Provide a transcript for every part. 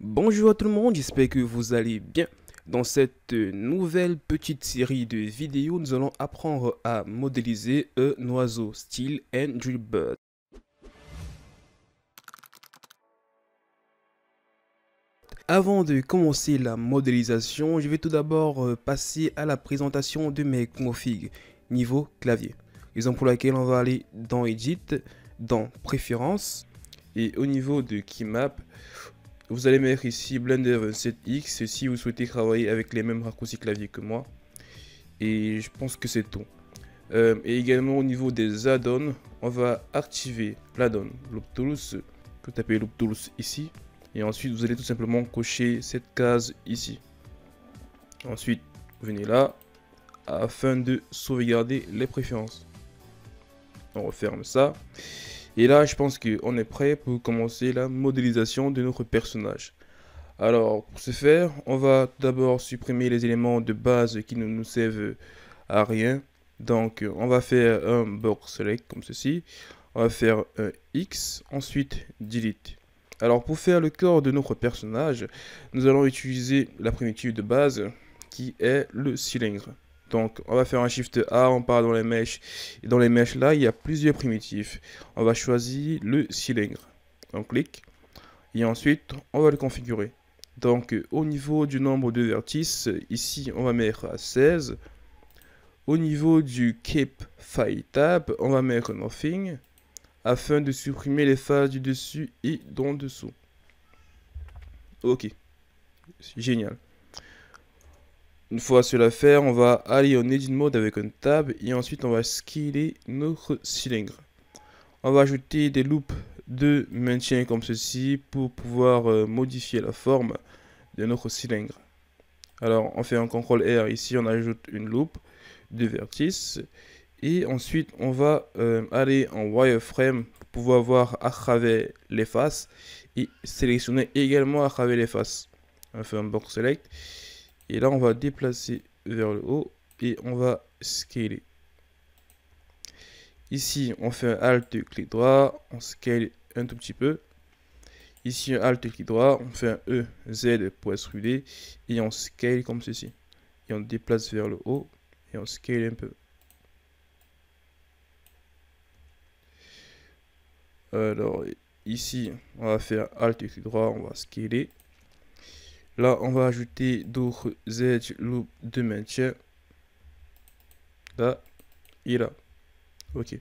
Bonjour à tout le monde, j'espère que vous allez bien. Dans cette nouvelle petite série de vidéos, nous allons apprendre à modéliser un oiseau style Andrew Bird. Avant de commencer la modélisation, je vais tout d'abord euh, passer à la présentation de mes configs niveau clavier. exemple pour laquelle on va aller dans Edit, dans Préférences et au niveau de Keymap, vous allez mettre ici Blender 7X si vous souhaitez travailler avec les mêmes raccourcis clavier que moi. Et je pense que c'est tout. Euh, et également au niveau des add-ons, on va activer l'add-on Loop Vous tapez Loop ici. Et ensuite, vous allez tout simplement cocher cette case ici. Ensuite, venez là afin de sauvegarder les préférences. On referme ça. Et là, je pense qu'on est prêt pour commencer la modélisation de notre personnage. Alors, pour ce faire, on va d'abord supprimer les éléments de base qui ne nous servent à rien. Donc, on va faire un box select comme ceci. On va faire un X, ensuite delete. Alors, pour faire le corps de notre personnage, nous allons utiliser la primitive de base qui est le cylindre. Donc on va faire un shift A, on part dans les mèches. Et dans les mèches là, il y a plusieurs primitifs. On va choisir le cylindre. On clique. Et ensuite, on va le configurer. Donc euh, au niveau du nombre de vertices, ici on va mettre à 16. Au niveau du Keep File Tab, on va mettre Nothing afin de supprimer les phases du dessus et d'en dessous. Ok, génial. Une fois cela fait, on va aller en edit mode avec une tab et ensuite on va scaler notre cylindre. On va ajouter des loops de maintien comme ceci pour pouvoir euh, modifier la forme de notre cylindre. Alors on fait un CTRL R ici, on ajoute une loupe de vertice et ensuite on va euh, aller en wireframe pour pouvoir voir à travers les faces et sélectionner également à travers les faces. On fait un box select et là, on va déplacer vers le haut et on va scaler. Ici, on fait un Alt, clic droit, on scale un tout petit peu. Ici, un Alt, clic droit, on fait un E, Z pour extruder et on scale comme ceci. Et on déplace vers le haut et on scale un peu. Alors, ici, on va faire Alt, clic droit, on va scaler. Là, on va ajouter d'autres edge loop de maintien. Là et là. Ok.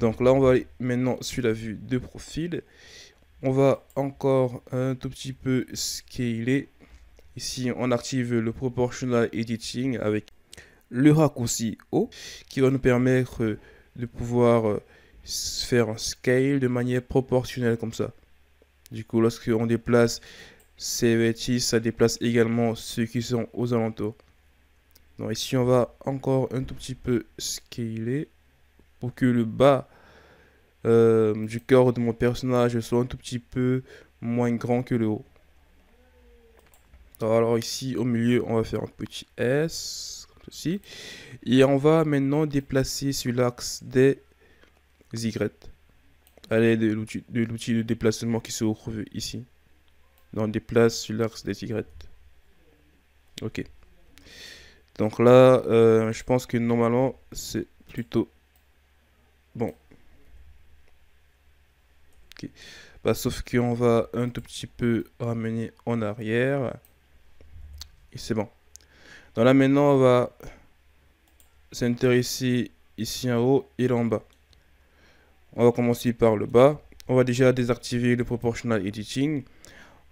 Donc là, on va aller maintenant sur la vue de profil. On va encore un tout petit peu scaler. Ici, on active le Proportional Editing avec le raccourci O qui va nous permettre de pouvoir euh, faire un scale de manière proportionnelle comme ça. Du coup, lorsqu'on déplace Servetti, ça déplace également ceux qui sont aux alentours. Donc ici, on va encore un tout petit peu scaler pour que le bas euh, du corps de mon personnage soit un tout petit peu moins grand que le haut. Alors ici, au milieu, on va faire un petit S, comme ceci. Et on va maintenant déplacer sur l'axe des Y à l'aide de l'outil de déplacement qui se trouve ici dans des places sur l'axe des Y. Ok. Donc là, euh, je pense que normalement, c'est plutôt bon. Ok. Bah, sauf qu'on va un tout petit peu ramener en arrière. Et c'est bon. Donc là, maintenant, on va s'intéresser ici en haut et là en bas. On va commencer par le bas. On va déjà désactiver le Proportional Editing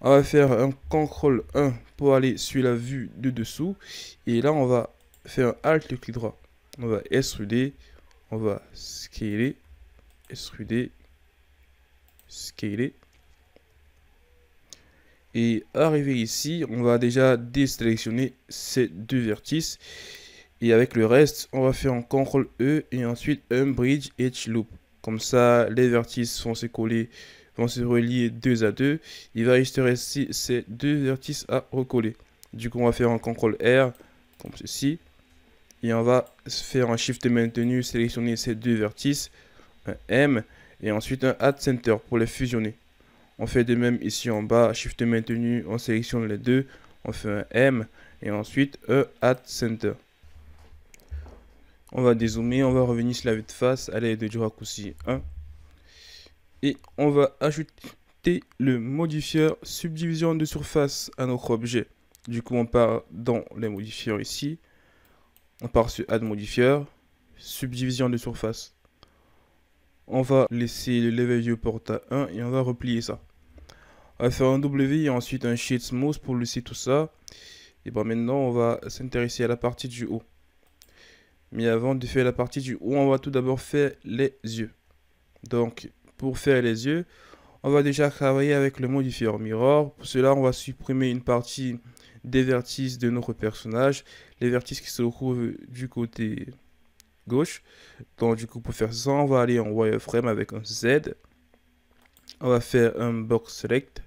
on va faire un CTRL 1 pour aller sur la vue de dessous. Et là, on va faire un ALT clic droit. On va extruder, on va scaler, extruder, scaler. Et arrivé ici, on va déjà désélectionner ces deux vertices. Et avec le reste, on va faire un CTRL E et ensuite un Bridge Edge Loop. Comme ça, les vertices sont se coller se relier 2 à 2. Il va juste rester ces deux vertices à recoller. Du coup, on va faire un CTRL R, comme ceci. Et on va faire un Shift maintenu, sélectionner ces deux vertices, un M, et ensuite un Add Center pour les fusionner. On fait de même ici en bas, Shift maintenu, on sélectionne les deux, on fait un M, et ensuite un Add Center. On va dézoomer, on va revenir sur la vue de face à l'aide du raccourci 1 et on va ajouter le modifieur subdivision de surface à notre objet. Du coup, on part dans les modifiers ici. On part sur Add modifier, subdivision de surface. On va laisser le level viewport à 1 et on va replier ça. On va faire un W et ensuite un shade smooth pour laisser tout ça. Et bien maintenant, on va s'intéresser à la partie du haut. Mais avant de faire la partie du haut, on va tout d'abord faire les yeux. Donc, pour faire les yeux, on va déjà travailler avec le modifier mirror. Pour cela, on va supprimer une partie des vertices de notre personnage, les vertices qui se retrouvent du côté gauche. Donc du coup, pour faire ça, on va aller en wireframe avec un Z. On va faire un box select.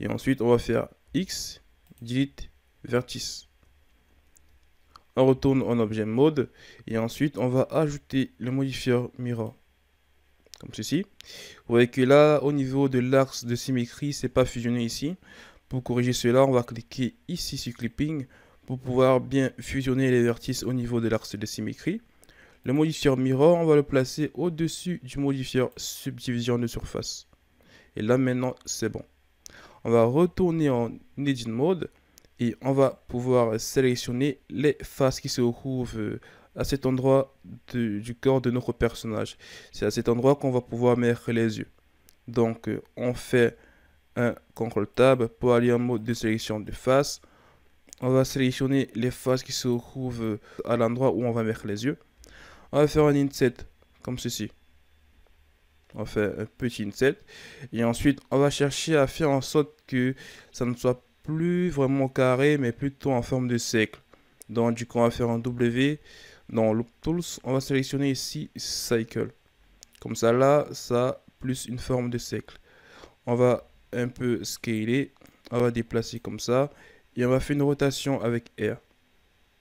Et ensuite, on va faire X, delete, vertice. On retourne en objet mode. Et ensuite, on va ajouter le modifier mirror comme ceci. Vous voyez que là, au niveau de l'axe de symétrie, c'est pas fusionné ici. Pour corriger cela, on va cliquer ici sur Clipping pour pouvoir bien fusionner les vertices au niveau de l'axe de symétrie. Le modifieur Mirror, on va le placer au-dessus du modifieur Subdivision de surface. Et là, maintenant, c'est bon. On va retourner en Edit Mode et on va pouvoir sélectionner les faces qui se trouvent. Euh, à cet endroit du corps de notre personnage. C'est à cet endroit qu'on va pouvoir mettre les yeux. Donc, euh, on fait un contrôle tab pour aller en mode de sélection de face. On va sélectionner les faces qui se trouvent euh, à l'endroit où on va mettre les yeux. On va faire un inset comme ceci. On fait un petit inset. Et ensuite, on va chercher à faire en sorte que ça ne soit plus vraiment carré, mais plutôt en forme de cercle. Donc, du coup, on va faire un W. Dans Loop on va sélectionner ici Cycle. Comme ça, là, ça plus une forme de cercle. On va un peu scaler. On va déplacer comme ça. Et on va faire une rotation avec R.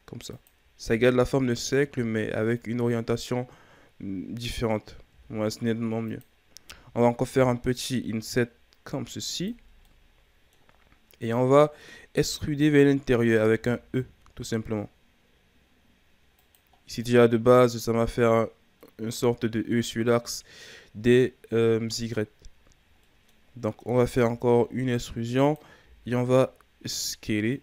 Comme ça. Ça garde la forme de cercle, mais avec une orientation mm, différente. c'est nettement mieux. On va encore faire un petit inset comme ceci. Et on va extruder vers l'intérieur avec un E, tout simplement. Ici déjà de base, ça va faire une sorte de E sur l'axe des euh, Y. Donc on va faire encore une extrusion et on va scaler.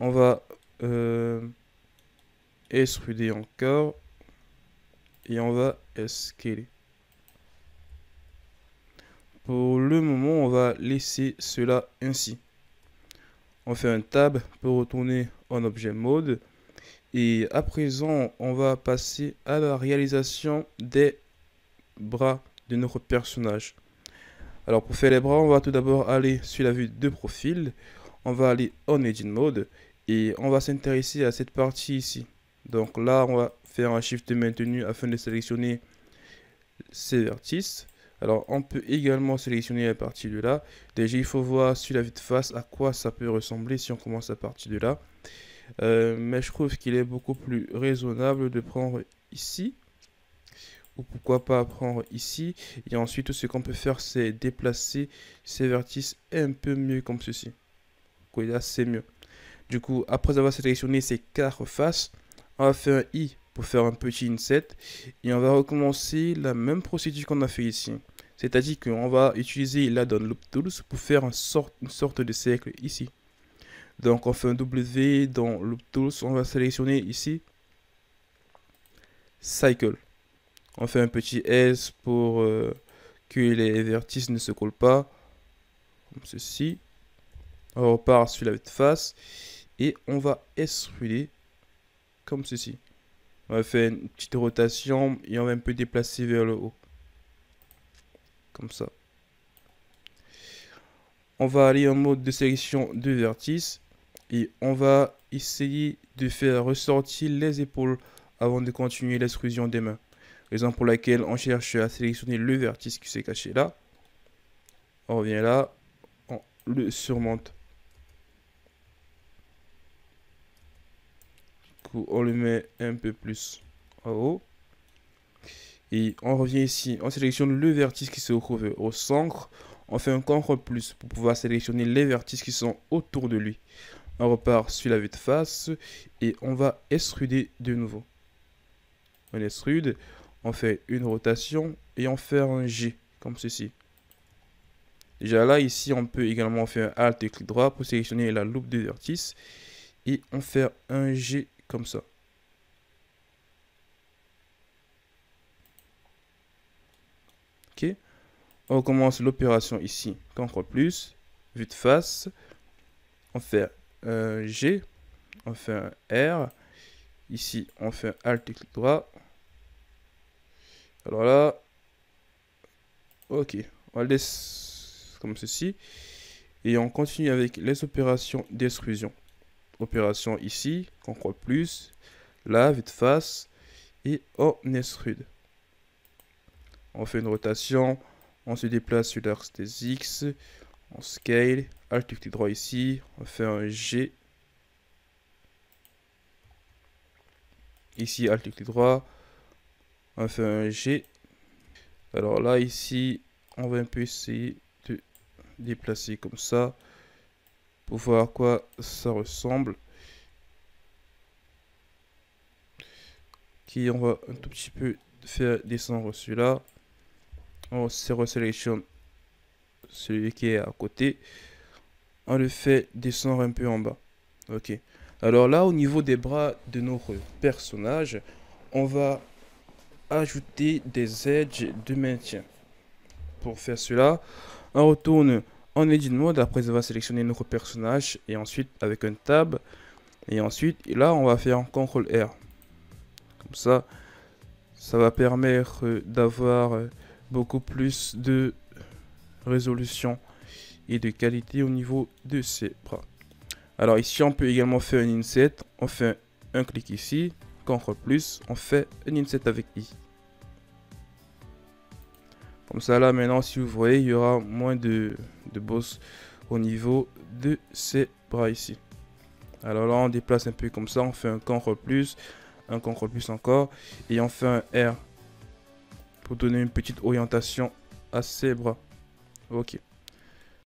On va euh, extruder encore et on va scaler. Pour le moment, on va laisser cela ainsi on fait un tab pour retourner en objet mode. Et à présent, on va passer à la réalisation des bras de notre personnage. Alors pour faire les bras, on va tout d'abord aller sur la vue de profil. On va aller en Edit Mode et on va s'intéresser à cette partie ici. Donc là, on va faire un shift maintenu afin de sélectionner ces vertices. Alors on peut également sélectionner la partie de là. Déjà il faut voir sur la vue de face à quoi ça peut ressembler si on commence à partir de là. Euh, mais je trouve qu'il est beaucoup plus raisonnable de prendre ici. Ou pourquoi pas prendre ici. Et ensuite tout ce qu'on peut faire c'est déplacer ces vertices un peu mieux comme ceci. Là c'est mieux. Du coup après avoir sélectionné ces quatre faces, on va faire un I pour faire un petit inset. Et on va recommencer la même procédure qu'on a fait ici. C'est-à-dire qu'on va utiliser la Loop Tools pour faire une sorte, une sorte de cercle ici. Donc on fait un W dans Loop Tools, on va sélectionner ici Cycle. On fait un petit S pour euh, que les vertices ne se collent pas. Comme ceci. On repart sur la face. Et on va extruder comme ceci. On va faire une petite rotation et on va un peu déplacer vers le haut. Comme ça. On va aller en mode de sélection de vertice. Et on va essayer de faire ressortir les épaules avant de continuer l'extrusion des mains. Raison pour laquelle on cherche à sélectionner le vertice qui s'est caché là. On revient là. On le surmonte. on le met un peu plus en haut. Et on revient ici, on sélectionne le vertice qui se trouve au centre. On fait un CTRL plus pour pouvoir sélectionner les vertices qui sont autour de lui. On repart sur la vue de face et on va extruder de nouveau. On extrude, on fait une rotation et on fait un G comme ceci. Déjà là, ici, on peut également faire un Alt et clic droit pour sélectionner la loupe de vertice et on fait un G comme ça. Ok. On commence l'opération ici. CTRL plus. Vue de face. On fait un G. On fait un R. Ici, on fait un Alt et clic droit. Alors là. Ok. On laisse comme ceci. Et on continue avec les opérations d'extrusion opération ici, CTRL plus, là, vite face, et on oh, rude On fait une rotation, on se déplace sur l'axe des X, on scale, alt clic droit ici, on fait un G. Ici, alt clic droit, on fait un G. Alors là, ici, on va un peu essayer de déplacer comme ça pour voir à quoi ça ressemble. Qui on va un tout petit peu faire descendre celui-là. On se resélectionne celui qui est à côté. On le fait descendre un peu en bas. Ok. Alors là, au niveau des bras de nos personnages, on va ajouter des edges de maintien. Pour faire cela, on retourne en edit mode, après on va sélectionner notre personnage et ensuite avec un tab. Et ensuite, là, on va faire CTRL R. Comme ça, ça va permettre euh, d'avoir euh, beaucoup plus de résolution et de qualité au niveau de ses bras. Alors ici, on peut également faire un inset. On fait un, un clic ici, CTRL plus, on fait un inset avec I. Comme ça, là, maintenant, si vous voyez, il y aura moins de boss au niveau de ses bras ici. Alors là, on déplace un peu comme ça, on fait un contrôle plus, un contrôle plus encore, et on fait un R pour donner une petite orientation à ses bras. Ok.